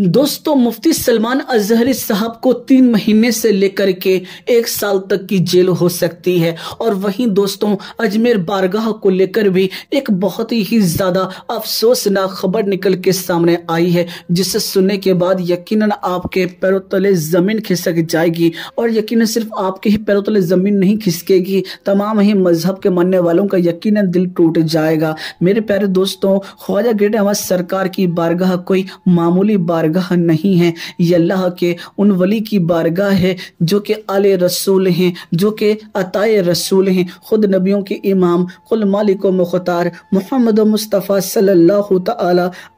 दोस्तों मुफ्ती सलमान अजहरी साहब को तीन महीने से लेकर के एक साल तक की जेल हो सकती है और वहीं दोस्तों अजमेर बारगाह को लेकर भी एक बहुत ही ज्यादा अफसोसनाक खबर निकल के सामने आई है जिसे सुनने के बाद यकीनन आपके पैरों तले जमीन खिसक जाएगी और यकीनन सिर्फ आपके ही पैरों तले जमीन नहीं खिसकेगी तमाम ही मजहब के मानने वालों का यकीन दिल टूट जाएगा मेरे प्यारे दोस्तों ख्वाजा गेट अहमद सरकार की बारगाह कोई मामूली बार बारगाह नहीं है ये अल्लाह के उन वली की बारगाह है जो कि आल रसूल हैं जो कि अताए रसूल हैं ख़ुद नबियों के इमाम कुल मालिक मुख्तार मोहम्मद मुस्तफ़ा सल्लल्लाहु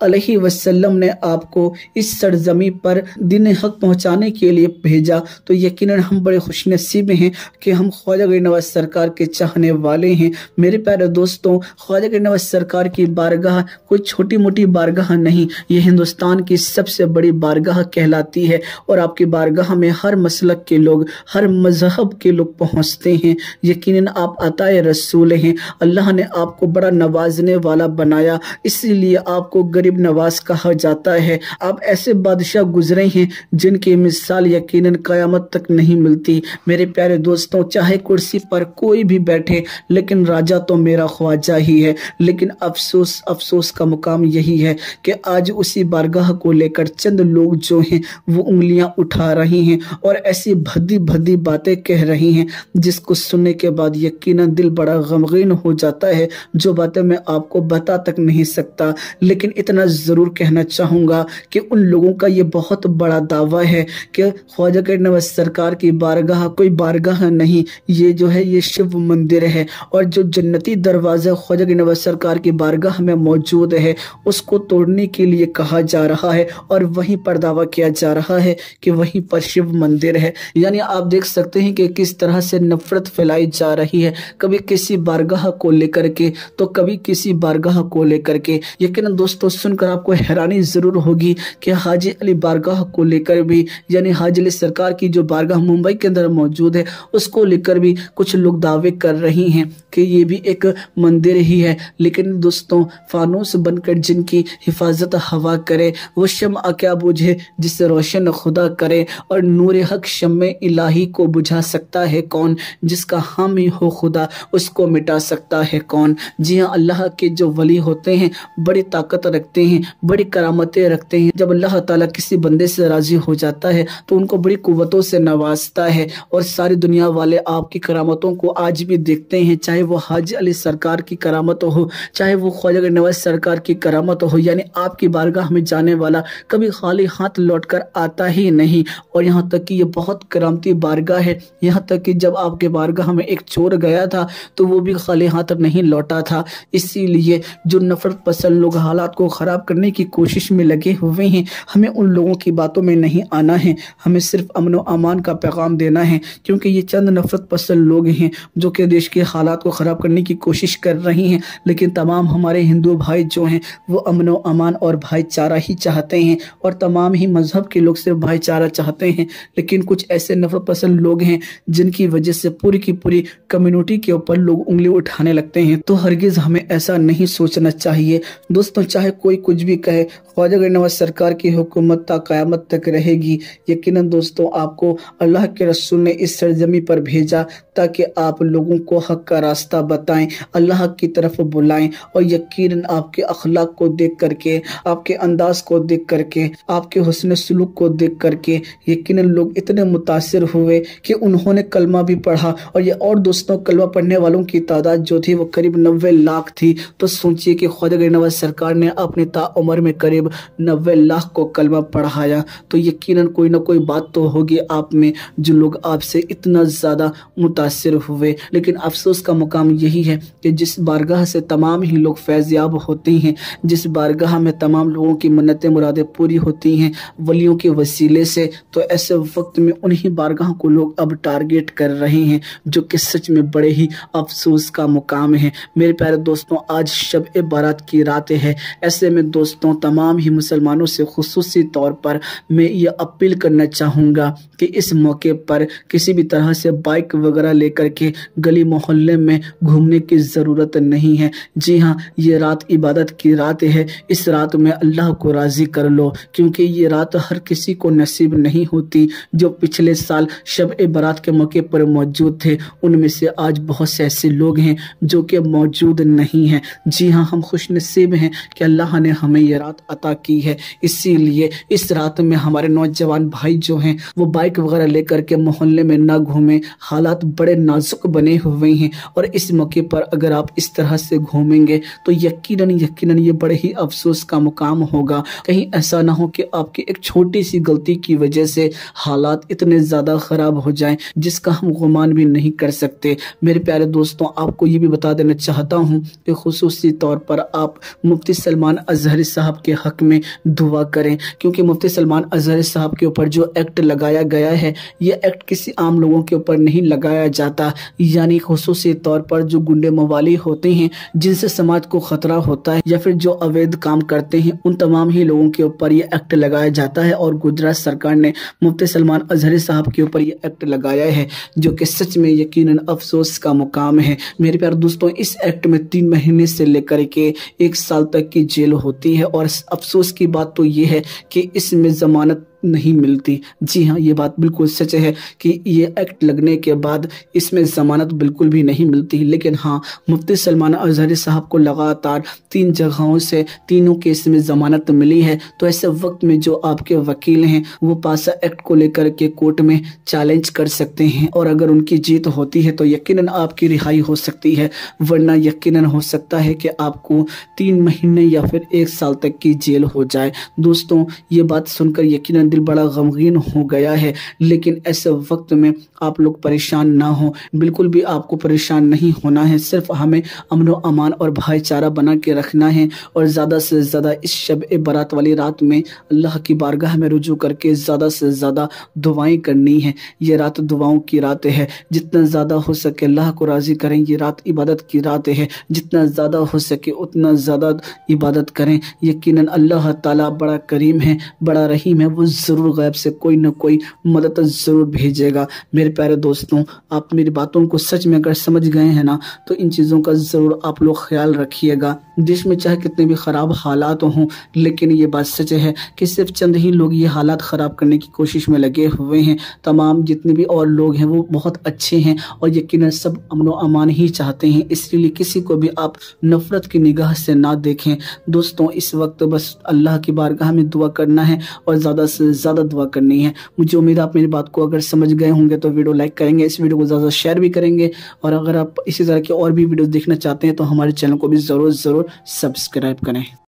अलैहि वसल्लम ने आपको इस सरजमी पर दिन हक पहुँचाने के लिए भेजा तो यकीन हम बड़े खुश नसीब हैं कि हम ख्वाजा नवाज सरकार के चाहने वाले हैं मेरे प्यारे दोस्तों ख्वाजा नवाज सरकार की बारगाह कोई छोटी मोटी बारगाह नहीं ये हिंदुस्तान की सबसे सबसे बड़ी बारगाह कहलाती है और आपकी बारगाह में हर मसलक के लोग हर मजहब के लोग पहुँचते हैं यकीन आप अताए रसूल हैं अल्लाह ने आपको बड़ा नवाजने वाला बनाया इसीलिए आपको गरीब नवाज कहा जाता है आप ऐसे बादशाह गुजरे हैं जिनकी मिसाल यकीन कयामत तक नहीं मिलती मेरे प्यारे दोस्तों चाहे कुर्सी पर कोई भी बैठे लेकिन राजा तो मेरा ख्वाजा ही है लेकिन अफसोस अफसोस का मुकाम यही है कि आज उसी बारगाह को लेकर लेकर चंद लोग जो हैं वो उंगलियां उठा रहे हैं और ऐसी भद्दी भद्दी बातें कह रही हैं जिसको सुनने के बाद यकीनन दिल बड़ा गमगीन हो जाता है जो बातें मैं आपको बता तक नहीं सकता लेकिन इतना ज़रूर कहना चाहूँगा कि उन लोगों का ये बहुत बड़ा दावा है कि ख्वाजा के नवाज सरकार की बारगाह कोई बारगाह नहीं ये जो है ये शिव मंदिर है और जो जन्नती दरवाज़ा ख्वाजा के नवाज सरकार की बारगाह में मौजूद है उसको तोड़ने के लिए कहा जा रहा है और और वहीं पर दावा किया जा रहा है कि वहीं पर शिव मंदिर है यानी आप देख सकते हैं कि किस तरह से नफरत फैलाई जा रही है कभी किसी बारगाह को लेकर के तो कभी किसी बारगाह को लेकर के यकीन दोस्तों सुनकर आपको हैरानी ज़रूर होगी कि हाजी अली बारगाह को लेकर भी यानी हाजी अली सरकार की जो बारगाह मुंबई के अंदर मौजूद है उसको लेकर भी कुछ लोग दावे कर रहे हैं कि ये भी एक मंदिर ही है लेकिन दोस्तों फानूस बनकर जिनकी हिफाजत हवा करे वो शम क्या बुझे जिसे रोशन खुदा करे और नूर हक शम इलाही को बुझा सकता है कौन जिसका हामी हो खुदा उसको मिटा सकता है कौन जी हाँ अल्लाह के जो वली होते हैं बड़ी ताकत रखते हैं बड़ी करामतें रखते हैं जब अल्लाह ताला किसी बंदे से राज़ी हो जाता है तो उनको बड़ी कुवतों से नवाजता है और सारी दुनिया वाले आपकी करामतों को आज भी देखते हैं चाहे वो हाजी अली सरकार की करामत हो चाहे वो ख्वाजा नवाज सरकार की करामत हो यानी आपकी बारगाह में जाने वाला कभी खाली हाथ लौट कर आता ही नहीं और यहाँ तक कि ये बहुत करामती बारगाह है यहाँ तक कि जब आपके बारगाह में एक चोर गया था तो वो भी खाली हाथ नहीं लौटा था इसीलिए जो नफरत पसंद लोग हालात को ख़राब करने की कोशिश में लगे हुए हैं हमें उन लोगों की बातों में नहीं आना है हमें सिर्फ अमन व अमान का पैगाम देना है क्योंकि ये चंद नफरत पसंद लोग हैं जो कि देश के हालात को ख़राब करने की कोशिश कर रहे हैं लेकिन तमाम हमारे हिंदू भाई जो हैं वो अमन व अमान और भाईचारा ही चाहते हैं और तमाम ही मजहब के लोग सिर्फ भाईचारा चाहते हैं लेकिन कुछ ऐसे नफरत पसंद लोग हैं जिनकी वजह से पूरी की पूरी कम्युनिटी के ऊपर लोग उंगली उठाने लगते हैं तो हरगिज हमें ऐसा नहीं सोचना चाहिए दोस्तों चाहे कोई कुछ भी कहे ख्वाजा नवाज सरकार की हुकूमत तक क़्यामत तक रहेगी यकीन दोस्तों आपको अल्लाह के रसूल ने इस सरजमी पर भेजा ताकि आप लोगों को हक का रास्ता बताएं अल्लाह की तरफ बुलाएं और यकीन आपके अखलाक को देख करके आपके अंदाज को देख कर करके आपके हसन सलूक को देख करके यकीन लोग इतने मुतासर हुए कि उन्होंने कलमा भी पढ़ा और ये और दोस्तों कलमा पढ़ने वालों की तादाद जो थी वो करीब नबे लाख थी तो सोचिए कि खुद नवाज सरकार ने अपनी ताउमर में करीब नबे लाख को कलमा पढ़ाया तो यकीन कोई ना कोई बात तो होगी आप में जो लोग आपसे इतना ज़्यादा मुतासर हुए लेकिन अफसोस का मुकाम यही है कि जिस बारगाह से तमाम ही लोग फैज़ याब होते हैं जिस बारगाह में तमाम लोगों की मन्नतें मुरादें पूरी होती हैं वलियों के वसीले से तो ऐसे वक्त में उन्हीं बारगाह को लोग अब टारगेट कर रहे हैं जो कि सच में बड़े ही अफसोस का मुकाम है मेरे प्यारे दोस्तों आज शब बारात की रात है ऐसे में दोस्तों तमाम ही मुसलमानों से खसूस तौर पर मैं ये अपील करना चाहूँगा कि इस मौके पर किसी भी तरह से बाइक वगैरह लेकर के गली मोहल्ले में घूमने की ज़रूरत नहीं है जी हाँ ये रात इबादत की रात है इस रात में अल्लाह को राज़ी कर लो करो क्योंकि ये रात हर किसी को नसीब नहीं होती जो पिछले साल शब बारात के मौके पर मौजूद थे उनमें से आज बहुत से ऐसे लोग हैं जो कि मौजूद नहीं हैं जी हाँ हम खुश नसीब हैं कि अल्लाह ने हमें ये रात अता की है इसीलिए इस रात में हमारे नौजवान भाई जो हैं वो बाइक वगैरह लेकर के मोहल्ले में ना घूमें हालात बड़े नाजुक बने हुए हैं और इस मौके पर अगर आप इस तरह से घूमेंगे तो यकीनन यकीनन ये बड़े ही अफसोस का मुकाम होगा कहीं ऐसा ऐसा ना हो कि आपकी एक छोटी सी गलती की वजह से हालात इतने ज़्यादा ख़राब हो जाएं जिसका हम गुमान भी नहीं कर सकते मेरे प्यारे दोस्तों आपको ये भी बता देना चाहता हूँ कि खसूस तौर पर आप मुफ्ती सलमान अजहरी साहब के हक में दुआ करें क्योंकि मुफ्ती सलमान अजहर साहब के ऊपर जो एक्ट लगाया गया है ये एक्ट किसी आम लोगों के ऊपर नहीं लगाया जाता यानी खसूसी तौर पर जो गुंडे मवाली होते हैं जिनसे समाज को खतरा होता है या फिर जो अवैध काम करते हैं उन तमाम ही लोगों के ऊपर पर यह एक्ट लगाया जाता है और गुजरात सरकार ने मुफ्ती सलमान अजहरी साहब के ऊपर यह एक्ट लगाया है जो कि सच में यकीन अफसोस का मुकाम है मेरे प्यार दोस्तों इस एक्ट में तीन महीने से लेकर के एक साल तक की जेल होती है और अफसोस की बात तो ये है कि इसमें जमानत नहीं मिलती जी हाँ ये बात बिल्कुल सच है कि ये एक्ट लगने के बाद इसमें ज़मानत बिल्कुल भी नहीं मिलती लेकिन हाँ मुफ्ती सलमान अजहरी साहब को लगातार तीन जगहों से तीनों केस में ज़मानत मिली है तो ऐसे वक्त में जो आपके वकील हैं वो पासा एक्ट को लेकर के कोर्ट में चैलेंज कर सकते हैं और अगर उनकी जीत होती है तो यकीन आपकी रिहाई हो सकती है वरना यकीन हो सकता है कि आपको तीन महीने या फिर एक साल तक की जेल हो जाए दोस्तों ये बात सुनकर यकीन दिल बड़ा गमगीन हो गया है लेकिन ऐसे वक्त में आप लोग परेशान ना हो बिल्कुल भी आपको परेशान नहीं होना है सिर्फ हमें अमन अमान और भाईचारा बना के रखना है और ज़्यादा से ज़्यादा इस शब बारात वाली रात में अल्लाह की बारगाह में रुजू करके ज़्यादा से ज़्यादा दुआएं करनी है ये रात दुआओं की रात है जितना ज़्यादा हो सके अल्लाह को राज़ी करें ये रात इबादत की रात है जितना ज़्यादा हो सके उतना ज़्यादा इबादत करें यकीन अल्लाह ताला बड़ा करीम है बड़ा रहीम है वो ज़रूर गैब से कोई ना कोई मदद ज़रूर भेजेगा मेरे प्यारे दोस्तों आप मेरी बातों को सच में अगर समझ गए हैं ना तो इन चीज़ों का ज़रूर आप लोग ख्याल रखिएगा देश में चाहे कितने भी ख़राब हालात हों लेकिन ये बात सच है कि सिर्फ चंद ही लोग ये हालात ख़राब करने की कोशिश में लगे हुए हैं तमाम जितने भी और लोग हैं वो बहुत अच्छे हैं और यकीन सब अमन अमान ही चाहते हैं इसलिए किसी को भी आप नफ़रत की निगाह से ना देखें दोस्तों इस वक्त बस अल्लाह की बारगाह में दुआ करना है और ज़्यादा से ज़्यादा दुआ करनी है मुझे उम्मीद आप मेरी बात को अगर समझ गए होंगे तो वीडियो लाइक करेंगे इस वीडियो को ज़्यादा शेयर भी करेंगे और अगर आप इसी तरह की और भी वीडियोज़ देखना चाहते हैं तो हमारे चैनल को भी ज़रूर ज़रूर सब्सक्राइब करें